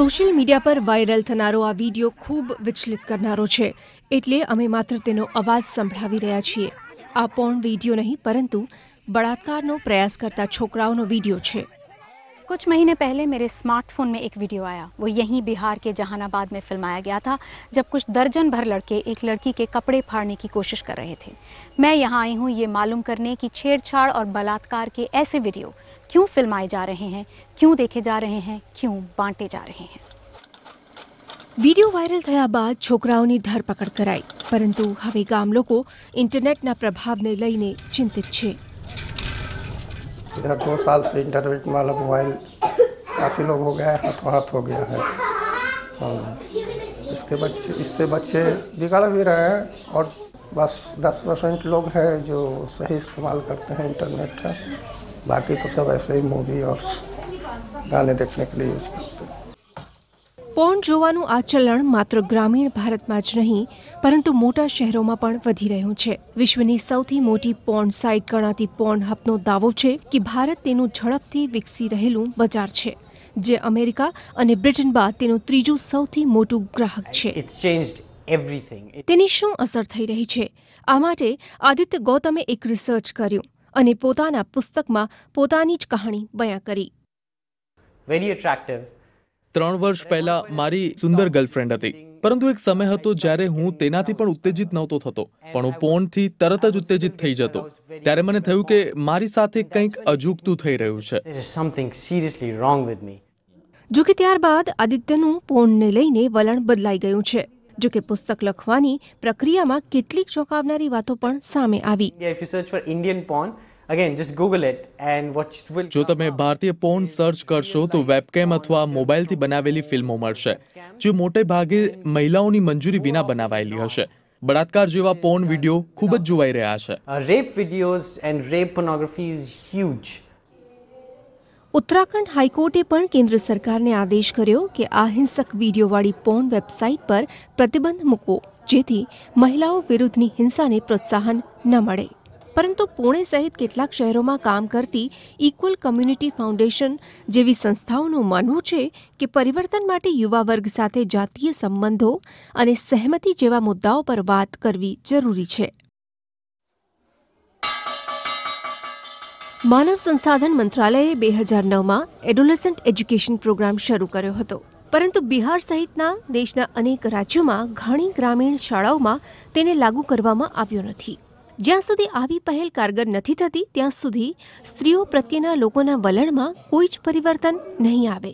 social media પર viral થનારો આ વિડીયો ખૂબ વિચલિત કરનારો છે એટલે અમે માત્ર તેનો અવાજ સંભળાવી રહ્યા છીએ આ પોર્ન વિડીયો નહીં પરંતુ બળાત્કારનો પ્રયાસ કરતા છોકરાઓનો વિડીયો છે कुछ महीने पहले मेरे स्मार्टफोन में एक वीडियो आया वो यहीं बिहार के जहानाबाद में फिल्माया गया था जब कुछ दर्जन भर लड़के एक लड़की के कपड़े फाड़ने की कोशिश कर रहे थे मैं यहाँ आई हूँ ये मालूम करने कि छेड़छाड़ और बलात्कार के ऐसे वीडियो क्यों फिल्माए जा रहे हैं क्यों देखे जा रहे हैं क्यों बांटे जा रहे हैं वीडियो वायरल થયા બાદ છોકરાઓ ની ધર પકડ કરાઈ પરંતુ હવે ગામલોકો ઇન્ટરનેટ ના પ્રભાવ ને લઈને ચિંતિત છે બધા 2 સાલ સે ઇન્ટરનેટ વાળો મોબાઈલ કાફી લોક હો ગયા હાથ હાથ હો ગયા છે ફાઉસકે બચ્ચે इससे बच्चे बिगड़ा भी रहा है और बस दस परसेंट लोग हैं जो सही इस्तेमाल करते हैं इंटरनेट का बाकी तो सब ऐसे ही मूवी और ગાને દેખને કે લીએ યુઝ કરતો પોર્ન જોવાનું આ ચલણ માત્ર ગ્રામીણ ભારતમાં જ નહીં પરંતુ મોટા શહેરોમાં પણ વધી રહ્યું છે વિશ્વની સૌથી મોટી પોર્ન સાઇટ ગણાતી પોર્ન હબનો દાવો છે કે ભારત તેનું ઝડપથી વિકસી રહેલું બજાર છે જે અમેરિકા અને બ્રિટન બાદ તેનું ત્રીજું સૌથી મોટું ગ્રાહક છે ઇટ્સ ચેન્જડ એવરીથિંગ તેની શું અસર થઈ રહી છે આ માટે આદિત્ય ગૌતમે એક રિસર્ચ કર્યું અને પોતાના પુસ્તકમાં પોતાની જ કહાણી બયા કરી વેરી એટ્રેક્ટિવ ત્રણ વર્ષ પહેલા મારી સુંદર ગર્લફ્રેન્ડ હતી પરંતુ એક સમય હતો જ્યારે હું તેનાથી પણ ઉત્તેજિત નહોતો થતો પણ હું પોર્નથી તરત જ ઉત્તેજિત થઈ જતો ત્યારે મને થયું કે મારી સાથે કંઈક અજુગતું થઈ રહ્યું છે something seriously wrong with me જો કે ત્યારબાદ આદિત્યનું પોર્નને લઈને વલણ બદલાઈ ગયું છે જો કે પુસ્તક લખવાની પ્રક્રિયામાં કેટલીક ચોંકાવનારી વાતો પણ સામે આવી if you for Indian porn Again, just Google it and what will જો તમે ભારતીય પોર્ન સર્ચ કરશો તો વેબકેમ અથવા મોબાઈલથી બનાવેલી ફિલ્મો મળશે જે મોટે ભાગે મહિલાઓની મંજૂરી વિના બનાવાયેલી હશે બળાત્કાર જેવા પોર્ન વિડીયો ખૂબ જ જોવાઈ રહ્યા છે rape videos and rape pornography is huge Uttarakhand હાઈકોર્ટે પણ કેન્દ્ર સરકારને આદેશ કર્યો કે આ હિંસક વિડીયોવાળી પોર્ન વેબસાઇટ પર પ્રતિબંધ મૂકવો જેથી મહિલાઓ વિરુદ્ધની હિંસાને પ્રોત્સાહન ન મળે પરંતુ પુણે સહિત કેટલાક શહેરોમાં કામ કરતી ઇક્વલ કમ્યુનિટી ફાઉન્ડેશન જેવી સંસ્થાઓનું માનવું છે કે પરિવર્તન માટે યુવા વર્ગ સાથે જાતીય સંબંધો અને સહમતી જેવા મુદ્દાઓ પર વાત કરવી જરૂરી છે માનવ સંસાધન મંત્રાલયે બે હજાર નવમાં એડોલેસન્ટ એજ્યુકેશન પ્રોગ્રામ શરૂ કર્યો હતો પરંતુ બિહાર સહિતના દેશના અનેક રાજ્યોમાં ઘણી ગ્રામીણ શાળાઓમાં તેને લાગુ કરવામાં આવ્યો નથી જ્યાં સુધી આવી પહેલ કારગર નથી થતી ત્યાં સુધી સ્ત્રીઓ પ્રત્યેના લોકોના વલણમાં કોઈ જ પરિવર્તન નહીં આવે